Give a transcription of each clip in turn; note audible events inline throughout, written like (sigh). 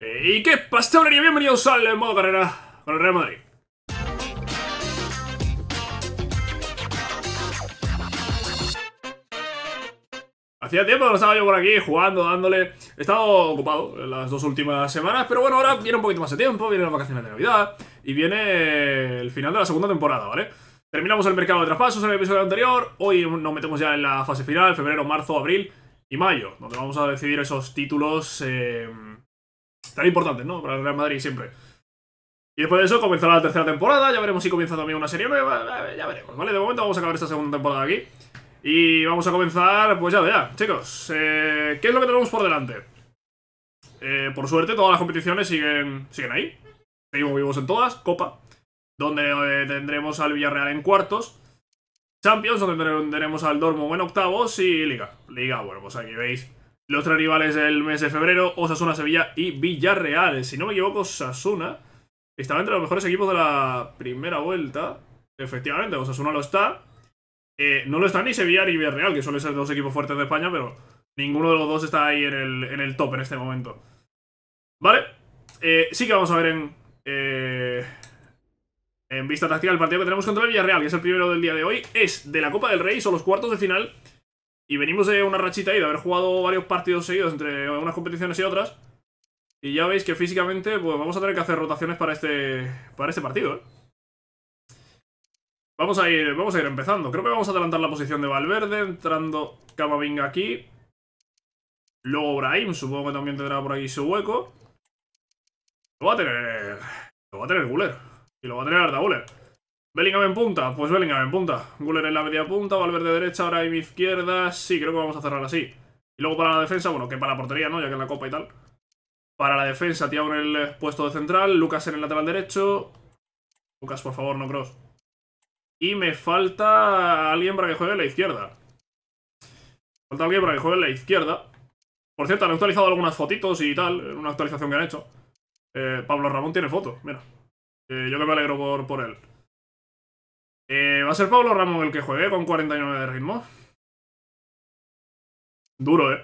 Eh, ¿Y qué pasa, y Bienvenidos al modo carrera con el Real Madrid. Hacía tiempo que no estaba yo por aquí jugando, dándole... He estado ocupado las dos últimas semanas, pero bueno, ahora viene un poquito más de tiempo, viene las vacaciones de Navidad y viene el final de la segunda temporada, ¿vale? Terminamos el mercado de traspasos en el episodio anterior, hoy nos metemos ya en la fase final, febrero, marzo, abril y mayo, donde vamos a decidir esos títulos... Eh tan importantes, ¿no? Para el Real Madrid siempre. Y después de eso comenzará la tercera temporada, ya veremos si comienza también una serie nueva, ya veremos, ¿vale? De momento vamos a acabar esta segunda temporada aquí. Y vamos a comenzar, pues ya ya, chicos. Eh, ¿Qué es lo que tenemos por delante? Eh, por suerte, todas las competiciones siguen, siguen ahí. Seguimos vivos en todas. Copa, donde eh, tendremos al Villarreal en cuartos. Champions, donde tendremos al Dortmund en octavos. Y Liga. Liga, bueno, pues aquí veis los tres rivales del mes de febrero, Osasuna, Sevilla y Villarreal. Si no me equivoco, Osasuna estaba entre los mejores equipos de la primera vuelta. Efectivamente, Osasuna lo está. Eh, no lo está ni Sevilla ni Villarreal, que suelen ser dos equipos fuertes de España, pero ninguno de los dos está ahí en el, top en este momento. ¿Vale? Eh, sí que vamos a ver en... Eh, en vista táctica, el partido que tenemos contra el Villarreal, que es el primero del día de hoy, es de la Copa del Rey, son los cuartos de final y venimos de una rachita ahí, de haber jugado varios partidos seguidos entre unas competiciones y otras. Y ya veis que físicamente pues vamos a tener que hacer rotaciones para este, para este partido. ¿eh? Vamos, a ir, vamos a ir empezando. Creo que vamos a adelantar la posición de Valverde, entrando Camavinga aquí. Luego Brahim, supongo que también tendrá por aquí su hueco. Lo va a tener... Lo va a tener Y lo va a tener Arda Bellingham en punta, pues Bellingham en punta. Guller en la media punta, Valverde derecha, ahora mi izquierda. Sí, creo que vamos a cerrar así. Y luego para la defensa, bueno, que para la portería, ¿no? Ya que en la copa y tal. Para la defensa, Tiago en el puesto de central, Lucas en el lateral derecho. Lucas, por favor, no cross. Y me falta alguien para que juegue en la izquierda. Falta alguien para que juegue en la izquierda. Por cierto, han actualizado algunas fotitos y tal, en una actualización que han hecho. Eh, Pablo Ramón tiene foto, mira. Eh, yo que me alegro por, por él. Eh, va a ser Pablo Ramón el que juegue eh, con 49 de ritmo. Duro, eh.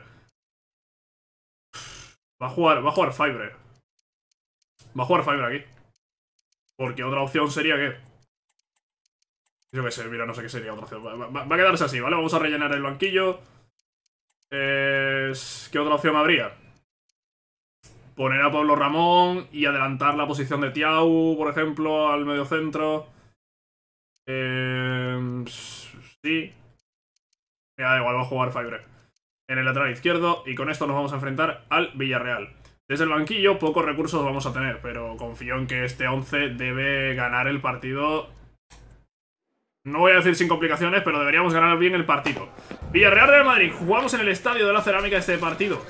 Va a jugar, va a jugar Va a jugar Fiber aquí. Porque otra opción sería que... Yo qué sé, mira, no sé qué sería otra opción. Va, a quedarse así, ¿vale? Vamos a rellenar el banquillo. ¿Qué otra opción habría? Poner a Pablo Ramón y adelantar la posición de Tiau, por ejemplo, al medio centro. Eh, sí. Me da igual, va a jugar Fibre. En el lateral izquierdo. Y con esto nos vamos a enfrentar al Villarreal. Desde el banquillo pocos recursos vamos a tener, pero confío en que este 11 debe ganar el partido. No voy a decir sin complicaciones, pero deberíamos ganar bien el partido. Villarreal Real Madrid, jugamos en el Estadio de la Cerámica este partido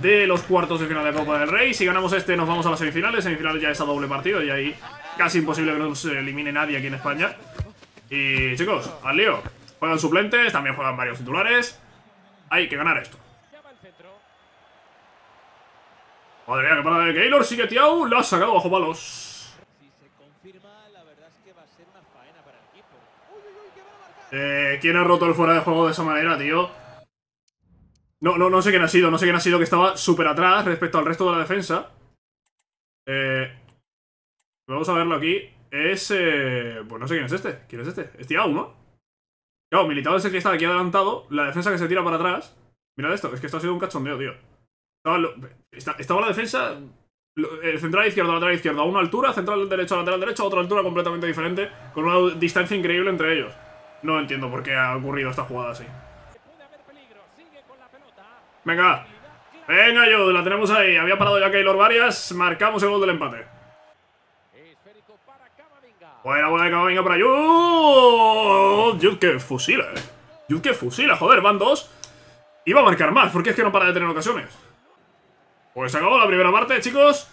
de los cuartos de final de Copa del Rey. Si ganamos este nos vamos a las semifinales, semifinales ya es a doble partido y ahí casi imposible que nos elimine nadie aquí en España. Y chicos, al lío. Juegan suplentes, también juegan varios titulares. Hay que ganar esto. Madre mía, que parada de Gaylor. Sigue tiao, la ha sacado bajo palos. Eh, ¿Quién ha roto el fuera de juego de esa manera, tío? No, no, no sé quién ha sido, no sé quién ha sido que estaba súper atrás respecto al resto de la defensa. Eh, vamos a verlo aquí es... Eh, pues no sé quién es este. ¿Quién es este? Es Tiago, ¿no? Militado es el que está aquí adelantado. La defensa que se tira para atrás. Mirad esto. Es que esto ha sido un cachondeo, tío. Estaba, la defensa... Eh, central izquierda, lateral izquierda, a una altura, central derecho, lateral derecho, a otra altura completamente diferente, con una distancia increíble entre ellos. No entiendo por qué ha ocurrido esta jugada así. Venga, venga yo, la tenemos ahí. Había parado ya Keylor Varias, marcamos el gol del empate. Buena bola de para You! Dios, que fusila, eh. que fusila. Eh. Joder, van dos. Iba a marcar más, porque es que no para de tener ocasiones. Pues acabó la primera parte, chicos.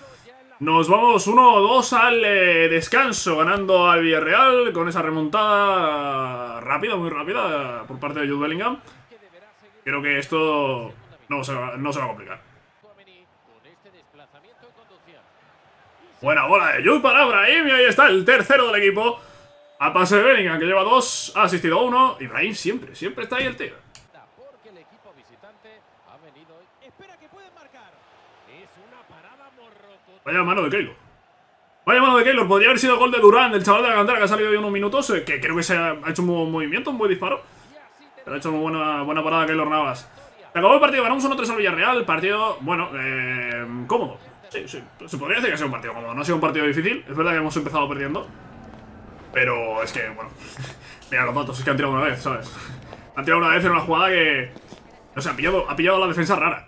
Nos vamos 1-2 al eh, descanso, ganando al Villarreal con esa remontada rápida, muy rápida, por parte de Jude Bellingham. Creo que esto no se va a complicar. Buena bola de Jude para Ibrahim y ahí está el tercero del equipo. A pase de Bellingham, que lleva dos, ha asistido a uno. Y siempre, siempre está ahí el tío. Vaya mano de Keylor. Vaya mano de Keylor. Podría haber sido gol de Durán, del chaval de la cantera que ha salido de unos minutos. Eh, que creo que se ha hecho un buen movimiento, un buen disparo. Pero ha hecho una buena, buena parada Keylor Navas. Se acabó el partido, ganamos 1-3 al Villarreal. Partido, bueno, eh, cómodo. Sí, sí. Se podría decir que ha sido un partido cómodo. No ha sido un partido difícil. Es verdad que hemos empezado perdiendo. Pero es que, bueno. (laughs) mira los datos, es que han tirado una vez, ¿sabes? Han tirado una vez en una jugada que. No sé, ha pillado, ha pillado la defensa rara.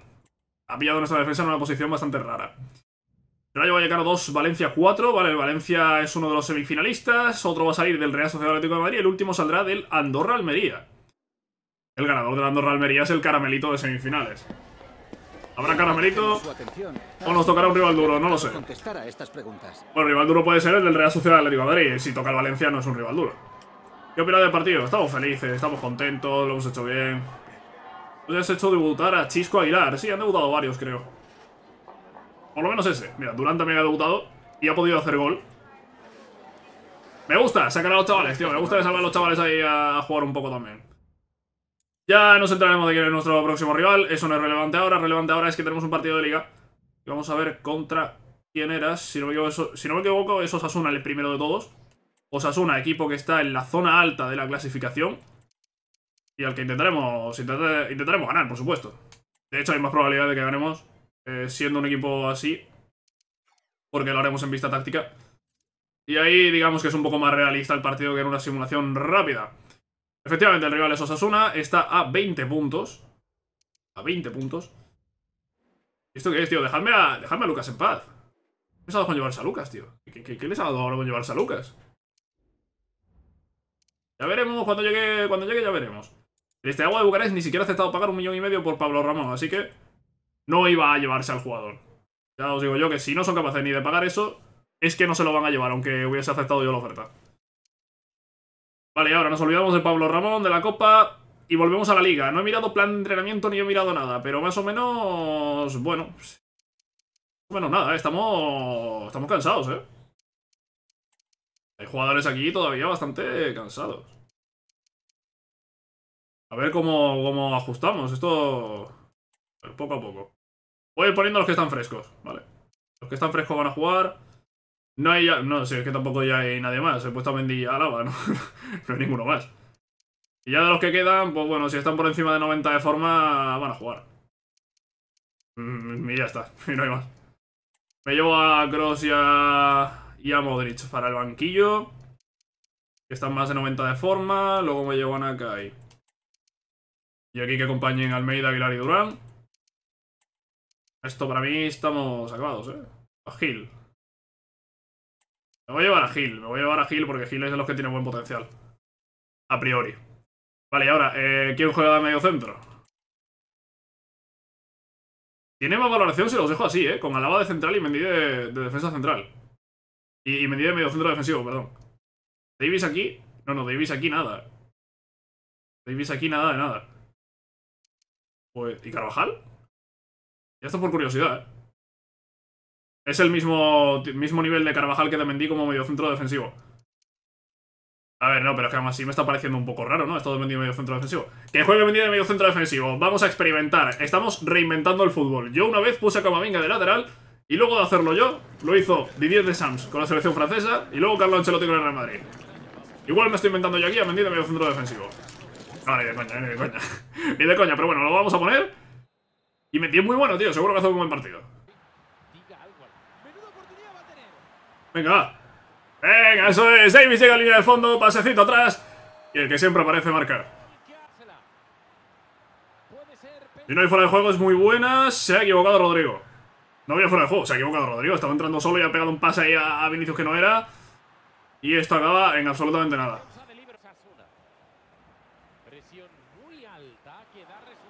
Ha pillado nuestra defensa en una posición bastante rara. Rayo Vallecano dos, Valencia 4. Vale, el Valencia es uno de los semifinalistas. Otro va a salir del Real Sociedad Atlético de Madrid. El último saldrá del Andorra Almería. El ganador del Andorra Almería es el caramelito de semifinales. ¿Habrá caramelito? O nos tocará un rival duro, no lo sé. Bueno, rival duro puede ser el del Real Sociedad Atlético de Madrid. Si toca el Valencia no es un rival duro. ¿Qué opinas del partido? Estamos felices, estamos contentos, lo hemos hecho bien. ¿Os has hecho debutar a Chisco Aguilar. Sí, han debutado varios, creo. Por lo menos ese. Mira, Durán también ha debutado y ha podido hacer gol. Me gusta, sacar a los chavales, tío. Me gusta salvar a los chavales ahí a jugar un poco también. Ya nos centraremos de quién es nuestro próximo rival. Eso no es relevante ahora. Relevante ahora es que tenemos un partido de liga. Y vamos a ver contra quién eras. Si no me equivoco, si es Osasuna el primero de todos. Osasuna, equipo que está en la zona alta de la clasificación. Y al que intentaremos, intentaremos ganar, por supuesto. De hecho, hay más probabilidad de que ganemos eh, siendo un equipo así. Porque lo haremos en vista táctica. Y ahí digamos que es un poco más realista el partido que en una simulación rápida. Efectivamente, el rival es Osasuna. Está a 20 puntos. A 20 puntos. ¿Esto qué es, tío? Dejadme a, Lucas en paz. ¿Qué les ha dado con llevarse a Lucas, tío? ¿Qué, les ha dado con llevarse a Lucas? Ya veremos, cuando llegue, cuando llegue ya veremos. Este agua de Bucarest ni siquiera ha aceptado pagar un millón y medio por Pablo Ramón, así que no iba a llevarse al jugador. Ya os digo yo que si no son capaces ni de pagar eso, es que no se lo van a llevar, aunque hubiese aceptado yo la oferta. Vale, ahora nos olvidamos de Pablo Ramón, de la Copa y volvemos a la Liga. No he mirado plan de entrenamiento ni he mirado nada, pero más o menos... Bueno, pues, o bueno, nada, ¿eh? estamos estamos cansados, ¿eh? Hay jugadores aquí todavía bastante cansados. A ver cómo, cómo ajustamos esto pues, poco a poco. Voy a ir poniendo los que están frescos, ¿vale? Los que están frescos van a jugar. No hay ya... No, si es que tampoco ya hay nadie más. He puesto a Mendy y a ¿no? (laughs) no hay ninguno más. Y ya de los que quedan, pues bueno, si están por encima de 90 de forma, van a jugar. Mm, y ya está, (laughs) y no hay más. Me llevo a Cross y a, y a Modric para el banquillo. Que están más de 90 de forma. Luego me llevan a Nakai. Y aquí que acompañen Almeida, Aguilar y Durán. Esto para mí estamos acabados, ¿eh? A Gil. Me voy a llevar a Gil, me voy a llevar a Gil porque Gil es de los que tiene buen potencial. A priori. Vale, y ahora, eh, ¿quién juega de medio centro? Tiene más valoración si los dejo así, ¿eh? Con Alaba de central y Mendy de, defensa central. Y, y, de medio centro defensivo, perdón. Davis aquí... No, no, Davis aquí nada. Davis aquí nada de nada. Pues, ¿y Carvajal? Ya está por curiosidad, ¿eh? Es el mismo, mismo nivel de Carvajal que de Mendy como mediocentro defensivo. A ver, no, pero es que además sí me está pareciendo un poco raro, ¿no? Esto de Mendy de mediocentro defensivo. Que juegue Mendy de centro defensivo. Vamos a experimentar. Estamos reinventando el fútbol. Yo una vez puse a Camavinga de lateral y luego de hacerlo yo, lo hizo Didier de Sams con la selección francesa y luego Carlo Ancelotti con el Real Madrid. Igual me estoy inventando yo aquí a Mendy de mediocentro defensivo. No, ni de coña, ni de coña. (laughs) ni de coña, pero bueno, lo vamos a poner. Y Mendy es muy bueno, tío. Seguro que hace un buen partido. Venga, Venga, eso es. Davis llega a línea de fondo, pasecito atrás. Y el que siempre aparece marcar. Y no hay fuera de juego, es muy buena. Se ha equivocado Rodrigo. No había fuera de juego, se ha equivocado Rodrigo. Estaba entrando solo y ha pegado un pase ahí a Vinicius que no era. Y esto acaba en absolutamente nada.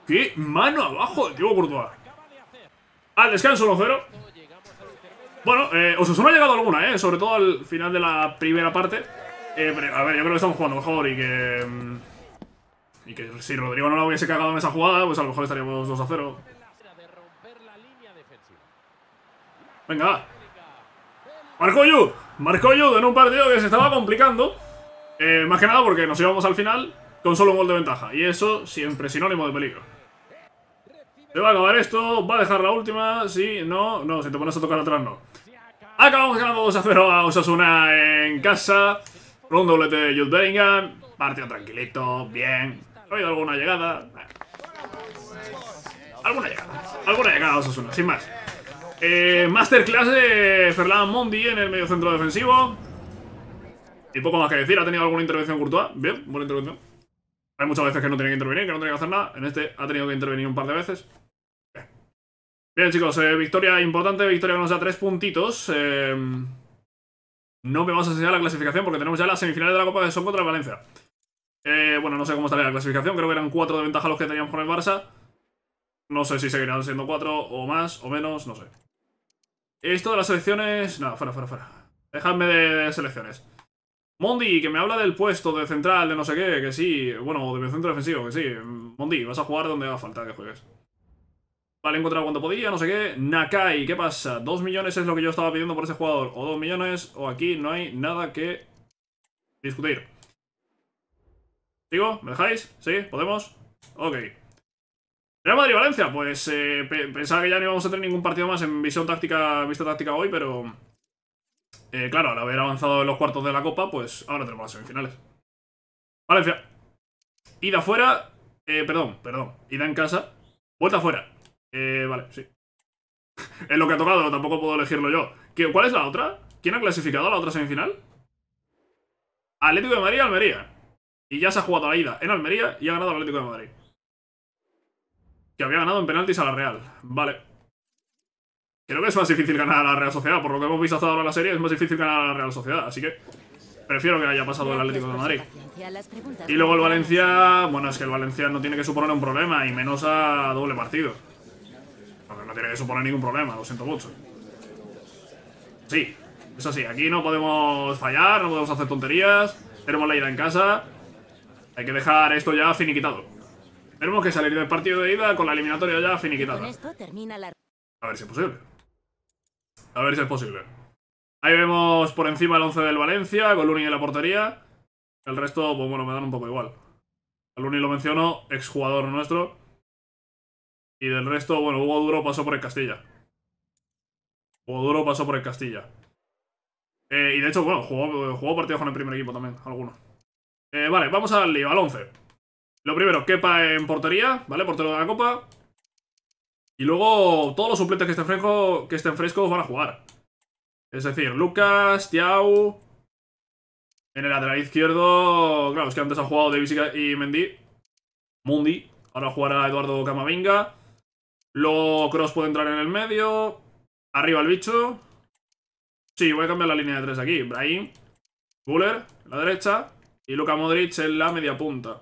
¡Qué mano abajo el Diego Courtois! Al ah, descanso 1-0. Bueno, eh, ha llegado alguna, eh, sobre todo al final de la primera parte. Eh, a ver, yo creo que estamos jugando mejor y que... Mm, y que si Rodrigo no la hubiese cagado en esa jugada, pues a lo mejor estaríamos 2 a 0. Venga, ¡Marco Yu. ¡Marco Yu en un partido que se estaba complicando. Eh, más que nada porque nos íbamos al final con solo un gol de ventaja. Y eso siempre sinónimo de peligro. Se va a acabar esto, va a dejar la última. sí, no, no, si te pones a tocar atrás no. Acabamos ganando 2 a 0 a Osasuna en casa. Por un doblete de Jude Bellingham. Partido tranquilito, bien. ¿Ha habido alguna llegada? Alguna llegada. Alguna llegada a Osasuna, sin más. Eh, masterclass de Ferland Mondi en el medio centro defensivo. Y poco más que decir. ¿Ha tenido alguna intervención Courtois? Bien, buena intervención. Hay muchas veces que no tiene que intervenir, que no tiene que hacer nada. En este ha tenido que intervenir un par de veces. Bien, chicos, eh, victoria importante, victoria que nos da tres puntitos. Eh, no me vamos a enseñar la clasificación porque tenemos ya las semifinales de la Copa de son contra el Valencia. Eh, bueno, no sé cómo estaría la clasificación, creo que eran cuatro de ventaja los que teníamos con el Barça. No sé si seguirán siendo cuatro o más o menos, no sé. Esto de las selecciones... Nada, no, fuera, fuera, fuera. Dejadme de, selecciones. Mondi, que me habla del puesto de central, de no sé qué, que sí. Bueno, de centro defensivo, que sí. Mondi, vas a jugar donde haga falta que juegues. Vale, he encontrado cuando podía, no sé qué. Nakai, ¿qué pasa? Dos millones es lo que yo estaba pidiendo por ese jugador. O dos millones, o aquí no hay nada que discutir. ¿Digo? ¿Me dejáis? ¿Sí? ¿Podemos? Ok. Real Madrid-Valencia, pues eh, pensaba que ya no íbamos a tener ningún partido más en visión táctica, vista táctica hoy, pero... Eh, claro, al haber avanzado en los cuartos de la Copa, pues ahora tenemos en semifinales. Valencia. Ida fuera... Eh, perdón, perdón. Ida en casa. Vuelta fuera. Eh, vale, sí. es (laughs) lo que ha tocado, tampoco puedo elegirlo yo. ¿Cuál es la otra? ¿Quién ha clasificado a la otra semifinal? Atlético de Madrid, Almería. Y ya se ha jugado la ida en Almería y ha ganado el Atlético de Madrid. Que había ganado en penaltis a la Real. Vale. Creo que es más difícil ganar a la Real Sociedad. Por lo que hemos visto hasta ahora en la serie, es más difícil ganar a la Real Sociedad. Así que prefiero que haya pasado el Atlético de Madrid. Y luego el Valencia... Bueno, es que el Valencia no tiene que suponer un problema, y menos a doble partido no tiene que suponer ningún problema, lo siento mucho. Sí, eso sí, aquí no podemos fallar, no podemos hacer tonterías. Tenemos la ida en casa. Hay que dejar esto ya finiquitado. Tenemos que salir del partido de ida con la eliminatoria ya finiquitada. A ver si es posible. A ver si es posible. Ahí vemos por encima el 11 del Valencia, con Luni en la portería. El resto, pues bueno, me dan un poco igual. A Luni lo menciono, exjugador nuestro. Y del resto, bueno, Hugo Duro pasó por el Castilla. Hugo Duro pasó por el Castilla. Eh, y de hecho, bueno, jugó, jugó, partidos con el primer equipo también, alguno. Eh, vale, vamos al lío, al 11. Lo primero, quepa en portería, ¿vale? Portero de la Copa. Y luego todos los suplentes que estén, fresco, que estén frescos van a jugar. Es decir, Lucas, Tiau... En el lateral izquierdo, claro, es que antes ha jugado Davis y Mendy. Mundi. Ahora jugará Eduardo Camavinga. Luego Cross puede entrar en el medio. Arriba el bicho. Sí, voy a cambiar la línea de tres aquí. Brahim, Buller, la derecha. Y Luka Modric en la media punta.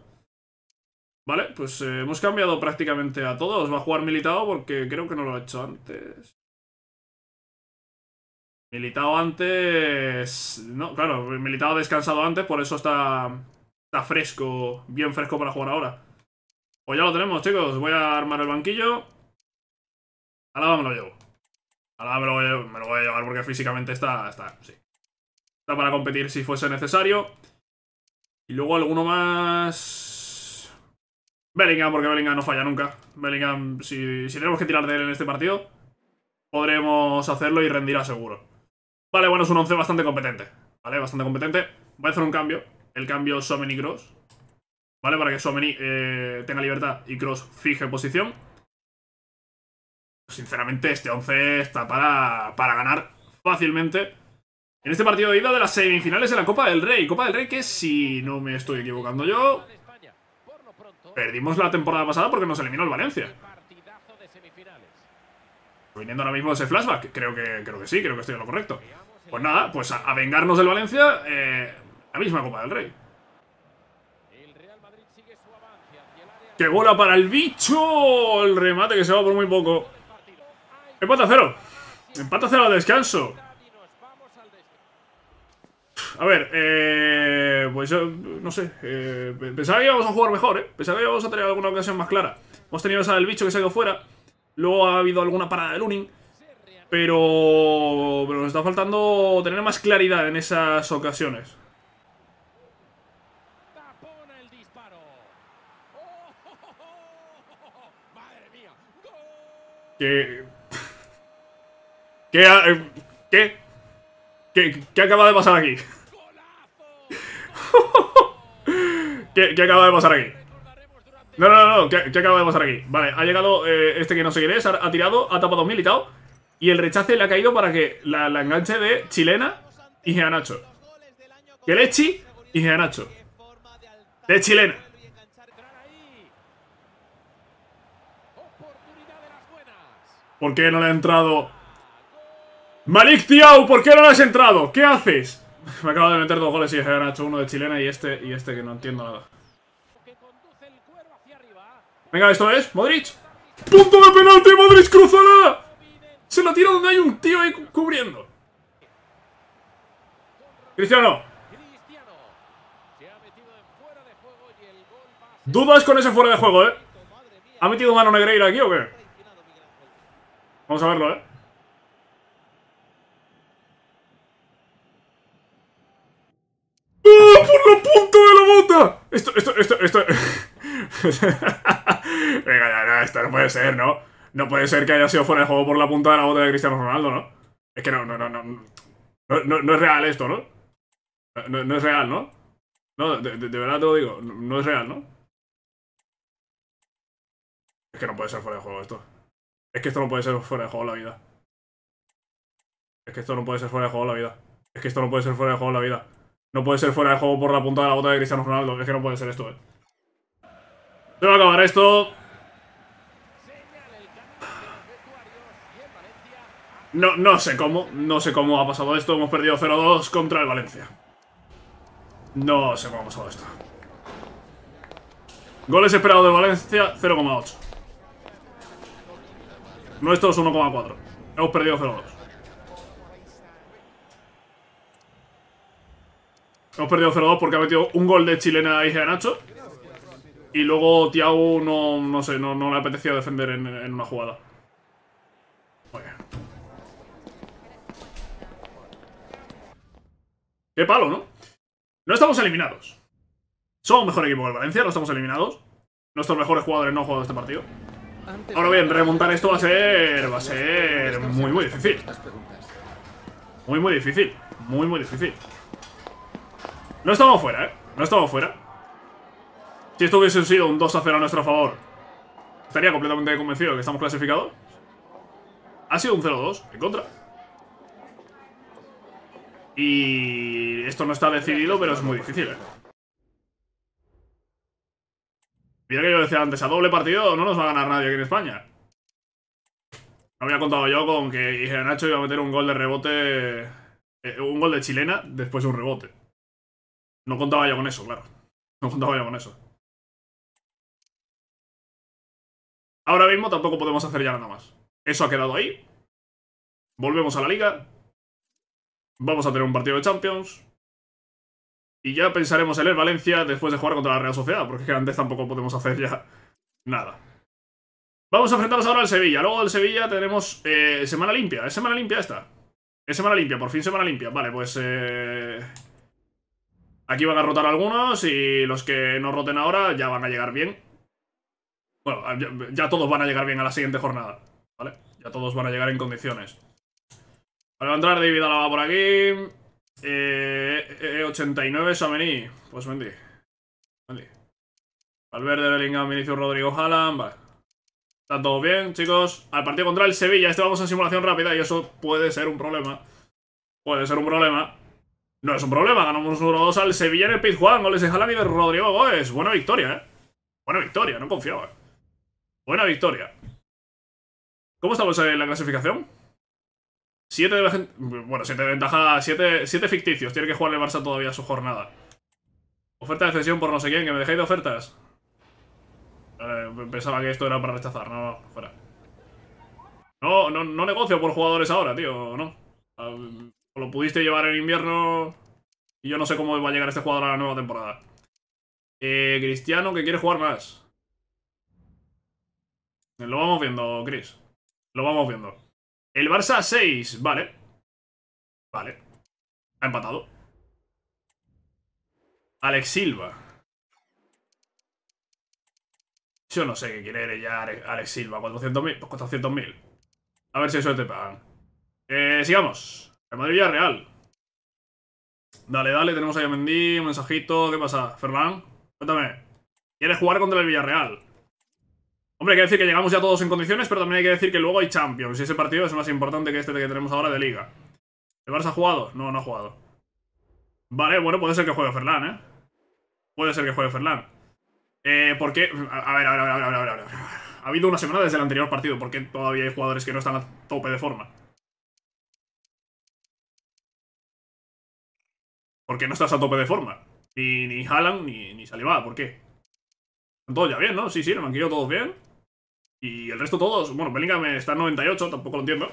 Vale, pues eh, hemos cambiado prácticamente a todos. Va a jugar militado porque creo que no lo ha hecho antes. militado antes... No, claro, militado ha descansado antes, por eso está, está fresco, bien fresco para jugar ahora. Pues ya lo tenemos, chicos. Voy a armar el banquillo. Ahora me lo llevo. Ahora me lo, voy a, llevar porque físicamente está, está, Está para competir si fuese necesario. Y luego alguno más... Bellingham, porque Bellingham no falla nunca. Bellingham, si, tenemos que tirar de él en este partido, podremos hacerlo y rendirá seguro. Vale, bueno, es un 11 bastante competente. Vale, bastante competente. Voy a hacer un cambio. El cambio y Cross. Vale, para que Someni eh, tenga libertad y Cross fije posición. Sinceramente, este 11 está para, ganar fácilmente. En este partido de ida de las semifinales de la Copa del Rey. Copa del Rey que, si no me estoy equivocando yo, perdimos la temporada pasada porque nos eliminó el Valencia. Viniendo ahora mismo ese flashback, creo que, creo que sí, creo que estoy en lo correcto. Pues nada, pues a, vengarnos del Valencia, eh, la misma Copa del Rey. ¡Qué bola para el bicho! El remate que se va por muy poco. Empata cero. Empata cero al descanso. A ver, eh, pues yo no sé. Eh, pensaba que íbamos a jugar mejor, ¿eh? Pensaba que íbamos a tener alguna ocasión más clara. Hemos tenido esa del bicho que se quedado fuera. Luego ha habido alguna parada de Lunin. Pero, pero nos está faltando tener más claridad en esas ocasiones. Oh, oh, oh, que ¿Qué, ha eh, ¿Qué? ¿Qué? ¿Qué? acaba de pasar aquí? (laughs) ¿Qué, ¿Qué, acaba de pasar aquí? No, no, no, ¿Qué, acaba de pasar aquí? Vale, ha llegado eh, este que no sé quién es, ha, tirado, ha tapado militado y el rechace le ha caído para que la, enganche de Chilena y Geanacho. Lechi y Geanacho. De Chilena. ¿Por qué no le ha entrado Malik Tiao, ¿por qué no has entrado? ¿Qué haces? (laughs) Me acabo de meter dos goles y han hecho uno de chilena y este, y este que no entiendo nada. Venga, esto es, Modric. ¡Punto de penalti! ¡Modric cruzará! Se lo tira donde hay un tío ahí cubriendo. Cristiano. Dudas con ese fuera de juego, ¿eh? ¿Ha metido mano Negreira aquí o qué? Vamos a verlo, ¿eh? ¡Oh, por la punta de la bota! Esto, esto, esto, esto... (laughs) Venga, ya, ya, esto no puede ser, ¿no? No puede ser que haya sido fuera de juego por la punta de la bota de Cristiano Ronaldo, ¿no? Es que no, no, no, no... No, no, es real esto, ¿no? ¿no? es real, ¿no? No, de, de verdad te lo digo, no es real, ¿no? Es que no puede ser fuera de juego esto. Es que esto no puede ser fuera de juego la vida. Es que esto no puede ser fuera de juego la vida. Es que esto no puede ser fuera de juego la vida. No puede ser fuera de juego por la punta de la bota de Cristiano Ronaldo. Es que no puede ser esto, eh. Se va a acabar esto. No, no sé cómo, no sé cómo ha pasado esto. Hemos perdido 0-2 contra el Valencia. No sé cómo ha pasado esto. Goles esperados de Valencia, 0,8. es 1,4. Hemos perdido 0-2. Hemos perdido 0-2 porque ha metido un gol de chilena a Nacho. Y luego Tiago no, no sé, no, no, le apetecía defender en, una jugada. Qué palo, ¿no? No estamos eliminados. Somos mejor equipo que el Valencia, no estamos eliminados. Nuestros mejores jugadores no han jugado este partido. Ahora bien, remontar esto va a ser... Va a ser muy, muy difícil. Muy, muy difícil. Muy, muy difícil. No estamos fuera, ¿eh? No estamos fuera. Si esto hubiese sido un 2 0 a nuestro favor, estaría completamente convencido de que estamos clasificados. Ha sido un 0-2 en contra. Y esto no está decidido, pero es muy difícil, ¿eh? Mira que yo decía antes, a doble partido no nos va a ganar nadie aquí en España. No había contado yo con que Nacho iba a meter un gol de rebote... Eh, un gol de chilena después un rebote. No contaba ya con eso, claro. No contaba ya con eso. Ahora mismo tampoco podemos hacer ya nada más. Eso ha quedado ahí. Volvemos a la liga. Vamos a tener un partido de Champions. Y ya pensaremos en el Valencia después de jugar contra la Real Sociedad, porque antes tampoco podemos hacer ya nada. Vamos a enfrentarnos ahora al Sevilla. Luego del Sevilla tenemos eh, semana limpia. ¿Es semana limpia esta? Es semana limpia, por fin semana limpia. Vale, pues... Eh, Aquí van a rotar algunos y los que no roten ahora ya van a llegar bien. Bueno, ya, todos van a llegar bien a la siguiente jornada, ¿vale? Ya todos van a llegar en condiciones. Vale, va a entrar David Alaba por aquí. Eh, 89 Samení. Pues vendí. al Valverde, Bellingham, Vinicius, Rodrigo, Hallam. Vale. Está todo bien, chicos. Al partido contra el Sevilla. Este vamos en simulación rápida y eso puede ser un problema. Puede ser un problema. No es un problema, ganamos 1-2 al Sevilla en el Pizjuán, no les Jalan y de Rodrigo es Buena victoria, ¿eh? Buena victoria, no confiaba. ¿eh? Buena victoria. ¿Cómo estamos en la clasificación? 7 de, bueno, siete de ventaja, 7 ficticios. Tiene que jugar Barça todavía su jornada. Oferta de cesión por no sé quién, que me dejéis de ofertas. pensaba que esto era para rechazar, no, no, fuera. No, no, no negocio por jugadores ahora, tío, no. Ah, pues lo pudiste llevar en invierno y yo no sé cómo va a llegar este jugador a la nueva temporada. Eh, Cristiano, que quiere jugar más. Lo vamos viendo, Chris. Lo vamos viendo. El Barça 6, vale. Vale. Ha empatado. Alex Silva. Yo no sé qué quiere ya Alex Silva. 400.000. Pues 400.000. A ver si eso te pagan. Eh, sigamos. El Madrid Villarreal. Dale, dale, tenemos ahí a Mendy, un mensajito. ¿Qué pasa? Fernán, cuéntame. ¿Quieres jugar contra el Villarreal? Hombre, hay que decir que llegamos ya todos en condiciones, pero también hay que decir que luego hay Champions. Y ese partido es más importante que este que tenemos ahora de Liga. ¿El Barça ha jugado? No, no ha jugado. Vale, bueno, puede ser que juegue Ferlán, ¿eh? Puede ser que juegue Ferlán. Eh, ¿por qué? A ver, a ver, a ver, a ver, a ver, a ver. Ha habido una semana desde el anterior partido. ¿Por qué todavía hay jugadores que no están a tope de forma? Porque no estás a tope de forma. Ni, ni Haaland ni, ni ¿por qué? Están todos ya bien, ¿no? Sí, sí, lo han querido todos bien. Y el resto todos... Bueno, Bellingham está en 98, tampoco lo entiendo.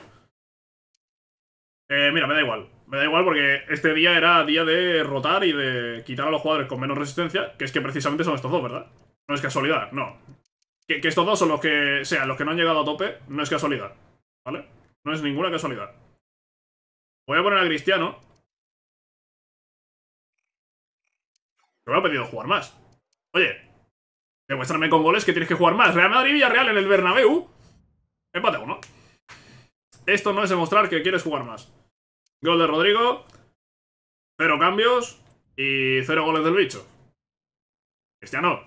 Eh, mira, me da igual. Me da igual porque este día era día de rotar y de quitar a los jugadores con menos resistencia, que es que precisamente son estos dos, ¿verdad? No es casualidad, no. Que, que estos dos son los que... O sea, los que no han llegado a tope, no es casualidad, ¿vale? No es ninguna casualidad. Voy a poner a Cristiano, Pero ha pedido jugar más. Oye, demuéstrame con goles que tienes que jugar más. Real Madrid Villarreal en el Bernabéu. Empate uno. Esto no es demostrar que quieres jugar más. Gol de Rodrigo. Cero cambios. Y cero goles del bicho. Cristiano.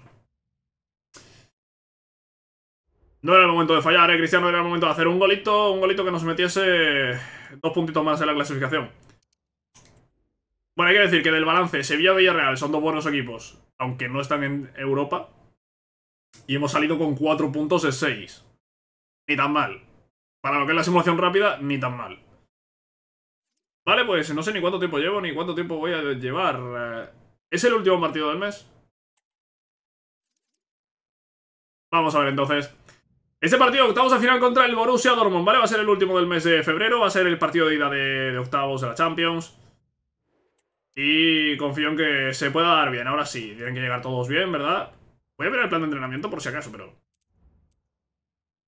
No era el momento de fallar, ¿eh, Cristiano? Era el momento de hacer un golito, un golito que nos metiese dos puntitos más en la clasificación. Bueno, hay que decir que del balance, Sevilla-Villarreal son dos buenos equipos, aunque no están en Europa. Y hemos salido con 4 puntos de 6. Ni tan mal. Para lo que es la simulación rápida, ni tan mal. Vale, pues no sé ni cuánto tiempo llevo ni cuánto tiempo voy a llevar. Eh. ¿Es el último partido del mes? Vamos a ver entonces. Este partido, octavos a final contra el Borussia Dortmund, ¿vale? Va a ser el último del mes de febrero, va a ser el partido de ida de octavos de la Champions. Y confío en que se pueda dar bien. Ahora sí, tienen que llegar todos bien, ¿verdad? Voy a ver el plan de entrenamiento por si acaso, pero...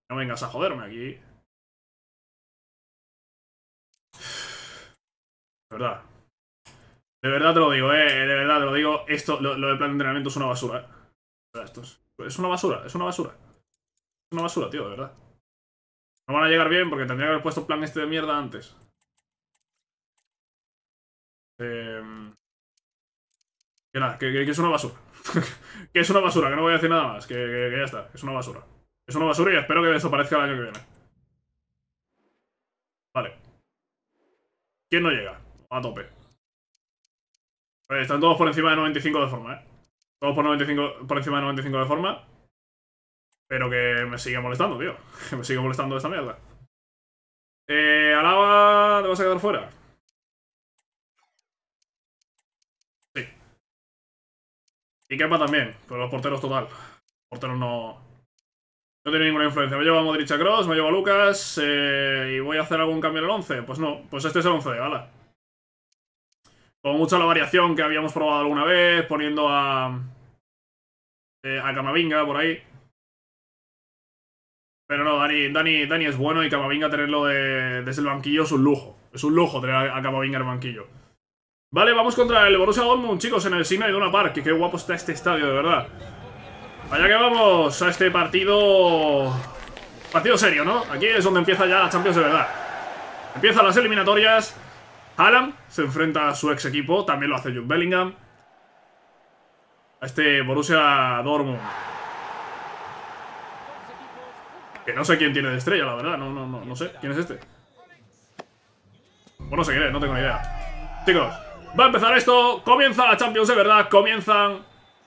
No vengas a joderme aquí. De verdad. De verdad te lo digo, eh. De verdad te lo digo. Esto, lo, del plan de entrenamiento es una basura. Eh. Esto es, es una basura, es una basura. Es una basura, tío, de verdad. No van a llegar bien porque tendría que haber puesto plan este de mierda antes. Em, que nada, que, es una basura. (laughs) que es una basura, que no voy a decir nada más. Que, ya está, es una basura. Es una basura y espero que desaparezca el año que viene. Vale. ¿Quién no llega? A tope. están todos por encima de 95 de forma, ¿eh? Todos por, 95, por encima de 95 de forma. Pero que me sigue molestando, tío. (laughs) Que me sigue molestando esta mierda. Eh, Alaba, te vas a quedar fuera. Y Kepa también, pero los porteros total. Los porteros no... No tiene ninguna influencia. Me llevo a Modric a Cross, me llevo a Lucas... Eh, ¿Y voy a hacer algún cambio en el 11? Pues no, pues este es el 11, gala. Con mucha la variación que habíamos probado alguna vez, poniendo a... Eh, a Camavinga por ahí. Pero no, Dani, Dani, Dani es bueno y Camavinga tenerlo desde el banquillo es un lujo. Es un lujo tener a, a Camavinga en el banquillo. Vale, vamos contra el Borussia Dortmund, chicos, en el de una Park. Qué guapo está este estadio, de verdad. Allá que vamos a este partido... Partido serio, ¿no? Aquí es donde empieza ya la Champions de verdad. Empiezan las eliminatorias. Haaland se enfrenta a su ex equipo, también lo hace Jude Bellingham. A este Borussia Dortmund. Que no sé quién tiene de estrella, la verdad. No, no, no, no sé. ¿Quién es este? Bueno, se es, no tengo ni idea. Chicos, Va a empezar esto, comienza la Champions de verdad, comienzan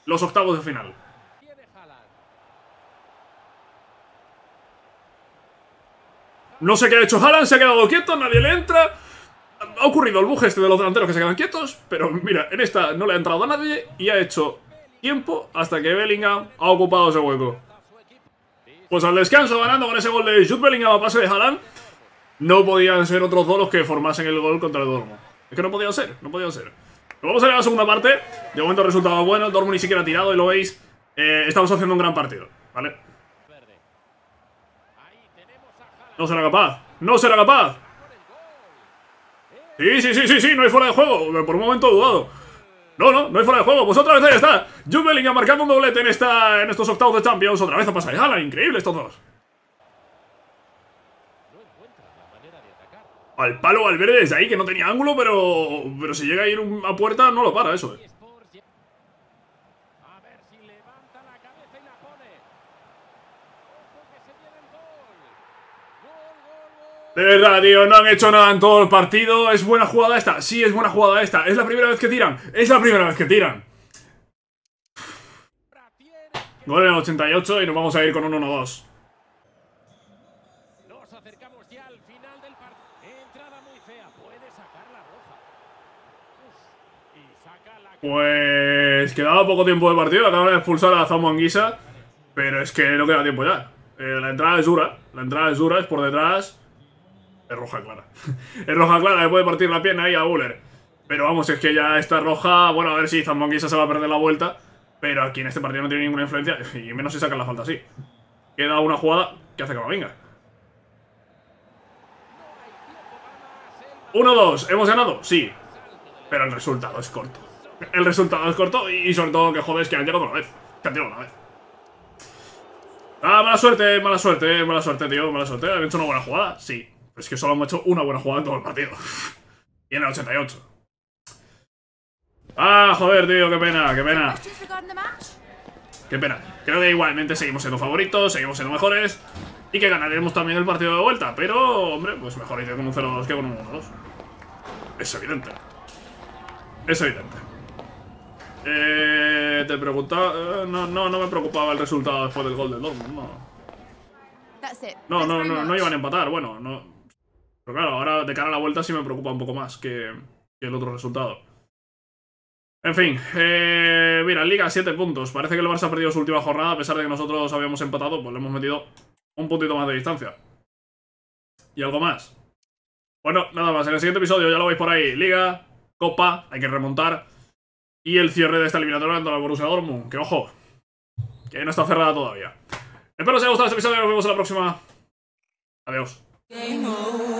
los octavos de final. No sé qué ha hecho Haaland, se ha quedado quieto, nadie le entra. Ha ocurrido el buje este de los delanteros que se quedan quietos, pero mira, en esta no le ha entrado a nadie y ha hecho tiempo hasta que Bellingham ha ocupado ese hueco. Pues al descanso ganando con ese gol de Jude Bellingham a pase de Haaland, no podían ser otros dos los que formasen el gol contra el Dortmund. Es que no podía ser, no podía ser. vamos a ir a la segunda parte. De momento resultado bueno. Dortmund ni siquiera ha tirado y lo veis. Eh, estamos haciendo un gran partido, ¿vale? No será capaz. No será capaz. Sí, sí, sí, sí, sí, no hay fuera de juego. Por un momento he dudado. No, no, no hay fuera de juego. Pues otra vez ahí está. Juve ha marcado un doblete en, esta, en estos octavos de Champions. Otra vez a pasar. ¡Hala! Increíble estos dos. al palo al verde, desde ahí, que no tenía ángulo, pero, pero si llega a ir a puerta no lo para eso, eh. De verdad, tío, no han hecho nada en todo el partido. ¿Es buena jugada esta? Sí, es buena jugada esta. ¿Es la primera vez que tiran? Es la primera vez que tiran. Gol en el 88 y nos vamos a ir con un 1-2. Pues quedaba poco tiempo de partido, acaban de expulsar a Anguisa pero es que no queda tiempo ya. Eh, la entrada es dura, la entrada es dura, es por detrás. Es roja clara. (laughs) es roja clara, le puede partir la pierna ahí a Buller. Pero vamos, es que ya está roja. Bueno, a ver si Zamonguisa se va a perder la vuelta. Pero aquí en este partido no tiene ninguna influencia, (laughs) y menos si saca la falta sí Queda una jugada que hace que venga. 1-2, ¿hemos ganado? Sí, pero el resultado es corto el resultado es corto y sobre todo que jodes que han llegado una vez. Que han llegado una vez. Ah, mala suerte, mala suerte, mala suerte, tío, mala suerte. ¿Han hecho una buena jugada? Sí. es que solo hemos hecho una buena jugada en todo el partido. (laughs) y en el 88. Ah, joder, tío, qué pena, qué pena. Qué pena. Creo que igualmente seguimos siendo favoritos, seguimos siendo mejores. Y que ganaremos también el partido de vuelta. Pero, hombre, pues mejor ir con un 0-2 que con un 1-2. Es evidente. Es evidente. Eh, te preguntaba... Eh, no, no, no me preocupaba el resultado después del gol del Dortmund, no. No, no, no, iban a empatar, bueno, no... Pero claro, ahora de cara a la vuelta sí me preocupa un poco más que, que el otro resultado. En fin, eh, mira, Liga 7 puntos. Parece que el Barça ha perdido su última jornada, a pesar de que nosotros habíamos empatado, pues le hemos metido un puntito más de distancia. ¿Y algo más? Bueno, nada más, en el siguiente episodio ya lo veis por ahí. Liga, Copa, hay que remontar. Y el cierre de esta eliminatoria ante la Borussia Dortmund. Que ojo, que no está cerrada todavía. Espero que os haya gustado este episodio. Nos vemos en la próxima. Adiós.